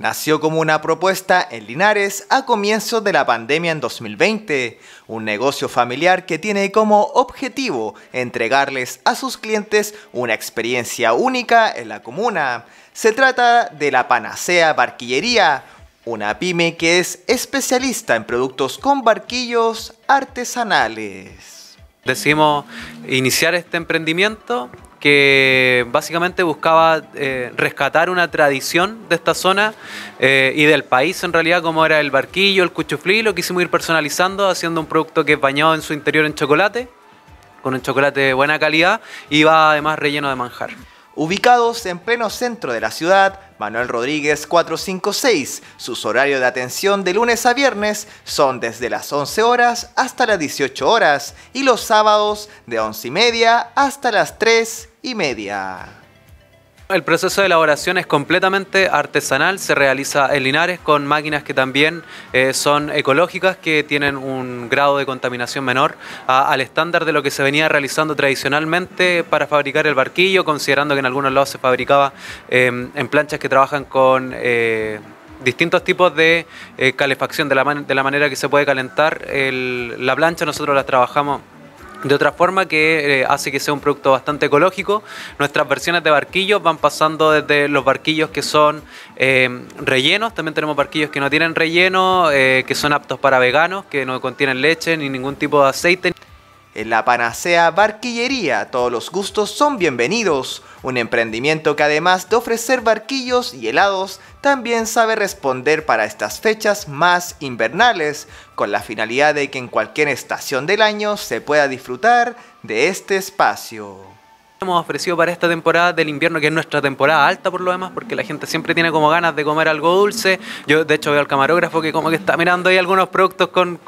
Nació como una propuesta en Linares a comienzos de la pandemia en 2020, un negocio familiar que tiene como objetivo entregarles a sus clientes una experiencia única en la comuna. Se trata de la Panacea Barquillería, una pyme que es especialista en productos con barquillos artesanales. Decimos iniciar este emprendimiento que básicamente buscaba eh, rescatar una tradición de esta zona eh, y del país en realidad, como era el barquillo, el cuchuflí, lo quisimos ir personalizando, haciendo un producto que es bañado en su interior en chocolate, con un chocolate de buena calidad y va además relleno de manjar. Ubicados en pleno centro de la ciudad, Manuel Rodríguez 456, sus horarios de atención de lunes a viernes son desde las 11 horas hasta las 18 horas y los sábados de 11 y media hasta las 3 y media. El proceso de elaboración es completamente artesanal, se realiza en Linares con máquinas que también eh, son ecológicas, que tienen un grado de contaminación menor al estándar de lo que se venía realizando tradicionalmente para fabricar el barquillo, considerando que en algunos lados se fabricaba em, en planchas que trabajan con... Eh, distintos tipos de eh, calefacción, de la, de la manera que se puede calentar la plancha, nosotros las trabajamos de otra forma que eh, hace que sea un producto bastante ecológico. Nuestras versiones de barquillos van pasando desde los barquillos que son eh, rellenos, también tenemos barquillos que no tienen relleno, eh, que son aptos para veganos, que no contienen leche ni ningún tipo de aceite. En la panacea barquillería todos los gustos son bienvenidos, un emprendimiento que además de ofrecer barquillos y helados, también sabe responder para estas fechas más invernales, con la finalidad de que en cualquier estación del año se pueda disfrutar de este espacio hemos ofrecido para esta temporada del invierno, que es nuestra temporada alta por lo demás, porque la gente siempre tiene como ganas de comer algo dulce. Yo de hecho veo al camarógrafo que como que está mirando ahí algunos productos con,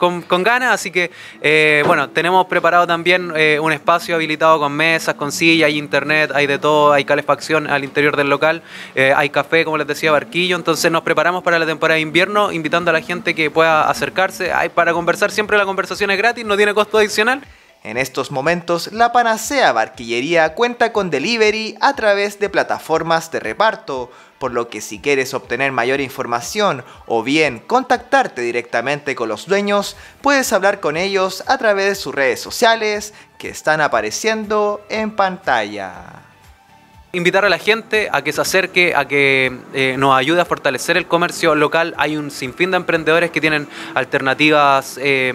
ganas, así que eh, bueno, tenemos preparado también eh, un espacio habilitado con mesas, con sillas, hay internet, hay de todo, hay calefacción al interior del local, eh, hay café, como les decía, barquillo, entonces nos preparamos para la temporada de invierno, invitando a la gente que pueda acercarse, hay para conversar, siempre la conversación es gratis, no tiene costo adicional. En estos momentos, la panacea barquillería cuenta con delivery a través de plataformas de reparto, por lo que si quieres obtener mayor información o bien contactarte directamente con los dueños, puedes hablar con ellos a través de sus redes sociales que están apareciendo en pantalla invitar a la gente a que se acerque, a que eh, nos ayude a fortalecer el comercio local. Hay un sinfín de emprendedores que tienen alternativas. Eh,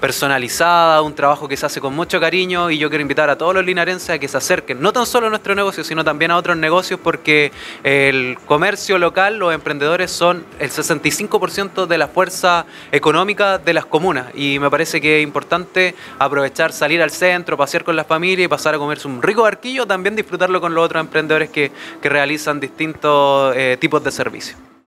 personalizada, un trabajo que se hace con mucho cariño y yo quiero invitar a todos los linarenses a que se acerquen, no tan solo a nuestro negocio, sino también a otros negocios porque el comercio local, los emprendedores son el 65% de la fuerza económica de las comunas y me parece que es importante aprovechar, salir al centro, pasear con las familias y pasar a comerse un rico barquillo, también disfrutarlo con los otros emprendedores que, realizan distintos eh, tipos de servicios.